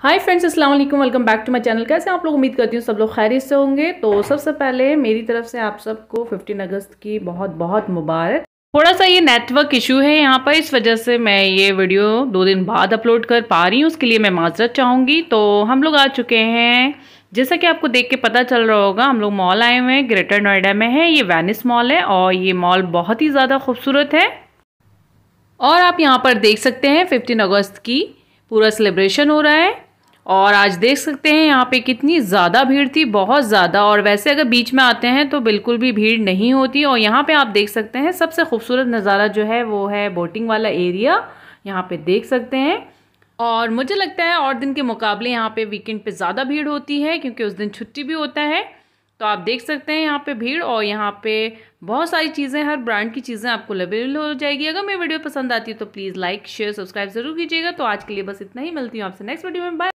हाय friends अस्सलाम वालेकुम welcome back to my channel कैसे आप लोग उम्मीद करती हूँ सब लोग खैरियत से होंगे तो सबसे पहले मेरी तरफ से आप सबको 15 अगस्त की बहुत बहुत मुबारक थोड़ा सा ये नेटवर्क इशू है यहाँ पर इस वजह से मैं ये वीडियो दो दिन बाद अपलोड कर पा रही हूँ उसके लिए मैं माजरत चाहूँगी तो हम लोग आ चुके हैं जैसा कि आपको देख के पता चल रहा होगा हम लोग मॉल आए हुए हैं ग्रेटर नोएडा में है ये वेनिस मॉल है और ये मॉल बहुत ही ज़्यादा खूबसूरत है और आप यहाँ पर देख सकते हैं फिफ्टीन अगस्त की पूरा सेलिब्रेशन हो रहा है और आज देख सकते हैं यहाँ पे कितनी ज़्यादा भीड़ थी बहुत ज़्यादा और वैसे अगर बीच में आते हैं तो बिल्कुल भी भीड़ नहीं होती और यहाँ पे आप देख सकते हैं सबसे खूबसूरत नज़ारा जो है वो है बोटिंग वाला एरिया यहाँ पे देख सकते हैं और मुझे लगता है और दिन के मुकाबले यहाँ पे वीकेंड पर ज़्यादा भीड़ होती है क्योंकि उस दिन छुट्टी भी होता है तो आप देख सकते हैं यहाँ पे भीड़ और यहाँ पे बहुत सारी चीज़ें हर ब्रांड की चीज़ें आपको अवेलेबल हो जाएगी अगर मेरी वीडियो पसंद आती है तो प्लीज़ लाइक शेयर सब्सक्राइब जरूर कीजिएगा तो आज के लिए बस इतना ही मिलती हूँ आपसे नेक्स्ट वीडियो में बाय